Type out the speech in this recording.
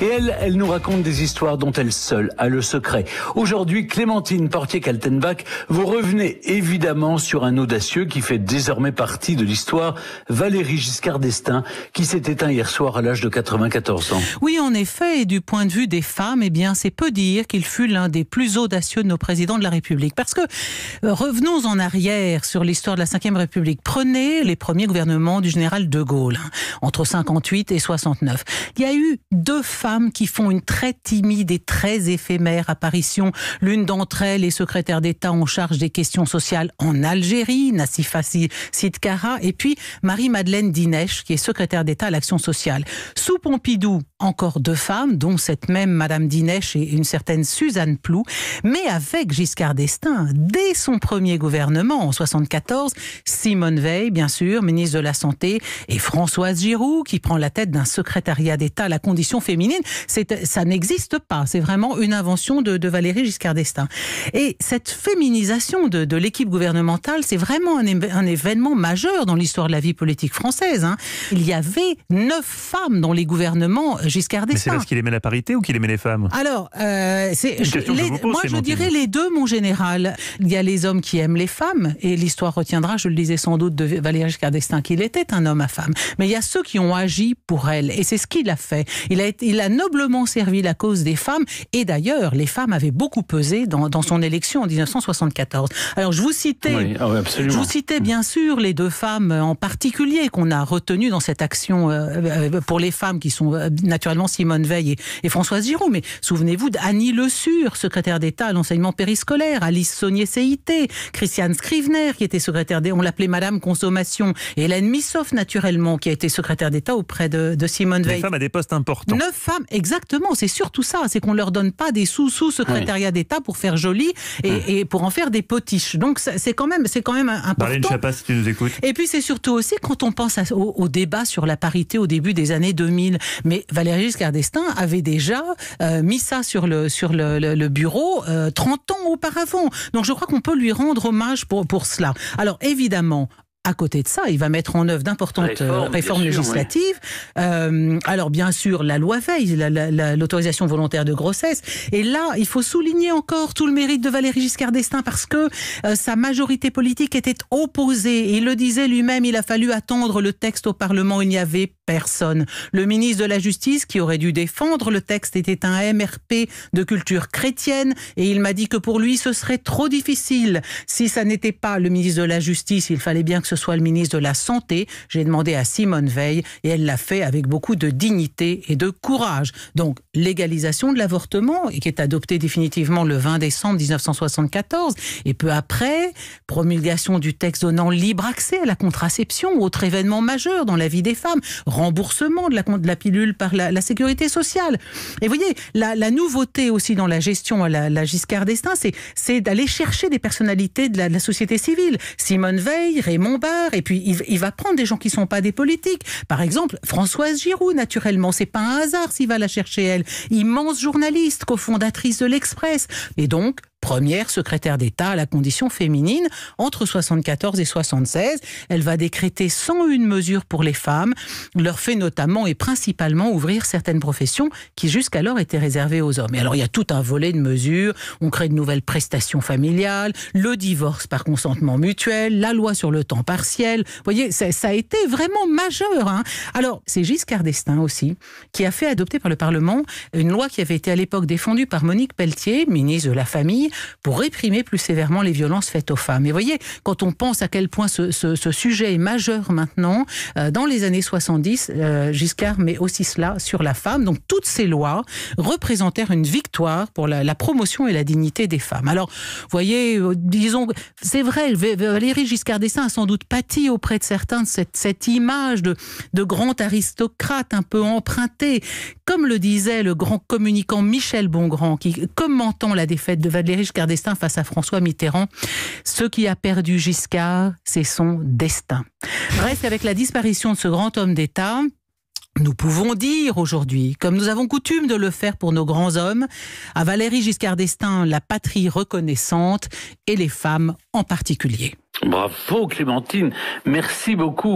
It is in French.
Et elle, elle nous raconte des histoires dont elle seule a le secret. Aujourd'hui, Clémentine Portier-Kaltenbach, vous revenez évidemment sur un audacieux qui fait désormais partie de l'histoire, Valérie Giscard d'Estaing, qui s'est éteint hier soir à l'âge de 94 ans. Oui, en effet, et du point de vue des femmes, eh bien, c'est peu dire qu'il fut l'un des plus audacieux de nos présidents de la République. Parce que, euh, revenons en arrière sur l'histoire de la Ve République. Prenez les premiers gouvernements du général de Gaulle, hein, entre 58 et 69. Il y a eu deux femmes qui font une très timide et très éphémère apparition. L'une d'entre elles est secrétaire d'État en charge des questions sociales en Algérie, Nassifa Sidkara, et puis Marie-Madeleine Dinesh, qui est secrétaire d'État à l'action sociale. Sous Pompidou, encore deux femmes, dont cette même Madame Dinesh et une certaine Suzanne Plou, mais avec Giscard d'Estaing, dès son premier gouvernement en 74, Simone Veil, bien sûr, ministre de la Santé, et Françoise Giroud, qui prend la tête d'un secrétariat d'État à la condition féminine. Ça n'existe pas, c'est vraiment une invention de, Valérie Giscard d'Estaing. Et cette féminisation de, l'équipe gouvernementale, c'est vraiment un, événement majeur dans l'histoire de la vie politique française. Hein. Il y avait neuf femmes dans les gouvernements Giscard d'Estaing. c'est parce qu'il aimait la parité ou qu'il aimait les femmes Alors, euh, c'est, moi je dirais les deux, mon général. Il y a les hommes qui aiment les femmes, et l'histoire retiendra, je le disais sans doute, de Valéry Giscard d'Estaing, qu'il était un homme à femmes. Mais il y a ceux qui ont agi pour elle, et c'est ce qu'il a fait. Il a, il a noblement servi la cause des femmes, et d'ailleurs, les femmes avaient beaucoup pesé dans, son élection en 1974. Alors, je vous citais, ah je vous citais bien sûr les deux femmes en particulier qu'on a retenues dans cette action euh, euh, pour les femmes qui sont naturellement Simone Veil et, Françoise Giroud, mais souvenez-vous d'Annie Le Sur, secrétaire d'État à l'enseignement périscolaire, Alice saunier CIT, Christiane Scrivener, qui était secrétaire d'État, on l'appelait Madame Consommation, et Hélène Missoff, naturellement, qui a été secrétaire d'État auprès de, Simone Veil. Neuf femmes à des postes importants. Neuf femmes, exactement, c'est surtout ça, c'est qu'on ne leur donne pas des sous-sous-secrétariats d'État pour faire joli et, pour en faire des potiches. Donc c'est quand même, c'est quand même important. si tu nous écoutes. Et puis c'est surtout aussi quand on pense au, débat sur la parité au début des années 2000, mais Valéry Giscard d'Estaing avait déjà euh, mis ça sur le, bureau 30 euh, ans auparavant. Donc je crois qu'on peut lui rendre hommage pour, pour cela. Alors évidemment, à côté de ça, il va mettre en œuvre d'importantes réformes, législatives. Euh, alors bien sûr, la loi Veil, l'autorisation volontaire de grossesse. Et là, il faut souligner encore tout le mérite de Valéry Giscard d'Estaing parce que sa majorité politique était opposée. Il le disait lui-même, il a fallu attendre le texte au Parlement. Il n'y avait personne. Le ministre de la Justice, qui aurait dû défendre le texte, était un MRP de culture chrétienne et il m'a dit que pour lui, ce serait trop difficile. Si ça n'était pas le ministre de la Justice, il fallait bien que ce soit le ministre de la Santé. J'ai demandé à Simone Veil et elle l'a fait avec beaucoup de dignité et de courage. Donc, légalisation de l'avortement, qui est adoptée définitivement le 20 décembre 1974, et peu après, promulgation du texte donnant libre accès à la contraception, autre événement majeur dans la vie des femmes, remboursement de la, de la pilule par la, la sécurité sociale. Et vous voyez, la, la nouveauté aussi dans la gestion à la, la, Giscard d'Estaing, c'est d'aller chercher des personnalités de la, de la, société civile. Simone Veil, Raymond Barre, et puis il, il va prendre des gens qui ne sont pas des politiques. Par exemple, Françoise Giroud, naturellement. C'est pas un hasard s'il va la chercher, elle. Immense journaliste, cofondatrice de l'Express. Et donc, première secrétaire d'État à la condition féminine entre 74 et 76. Elle va décréter 101 mesures pour les femmes, leur fait notamment et principalement ouvrir certaines professions qui jusqu'alors étaient réservées aux hommes. Et alors il y a tout un volet de mesures, on crée de nouvelles prestations familiales, le divorce par consentement mutuel, la loi sur le temps partiel. Vous voyez, ça, ça a été vraiment majeur. Hein alors c'est Giscard d'Estaing aussi qui a fait adopter par le Parlement une loi qui avait été à l'époque défendue par Monique Pelletier, ministre de la Famille, pour réprimer plus sévèrement les violences faites aux femmes. Et voyez, quand on pense à quel point ce, sujet est majeur maintenant, euh, dans les années 70, euh, Giscard met aussi cela sur la femme. Donc toutes ces lois représentèrent une victoire pour la, promotion et la dignité des femmes. Alors, voyez, euh, disons, c'est vrai, Valéry Giscard d'Estaing a sans doute pâti auprès de certains de cette, image de, de grand aristocrate un peu emprunté. Comme le disait le grand communicant Michel Bongrand, qui commentant la défaite de Valéry Giscard d'Estaing face à François Mitterrand. Ce qui a perdu Giscard, c'est son destin. Reste avec la disparition de ce grand homme d'État. Nous pouvons dire aujourd'hui, comme nous avons coutume de le faire pour nos grands hommes, à Valérie Giscard d'Estaing, la patrie reconnaissante et les femmes en particulier. Bravo Clémentine, merci beaucoup.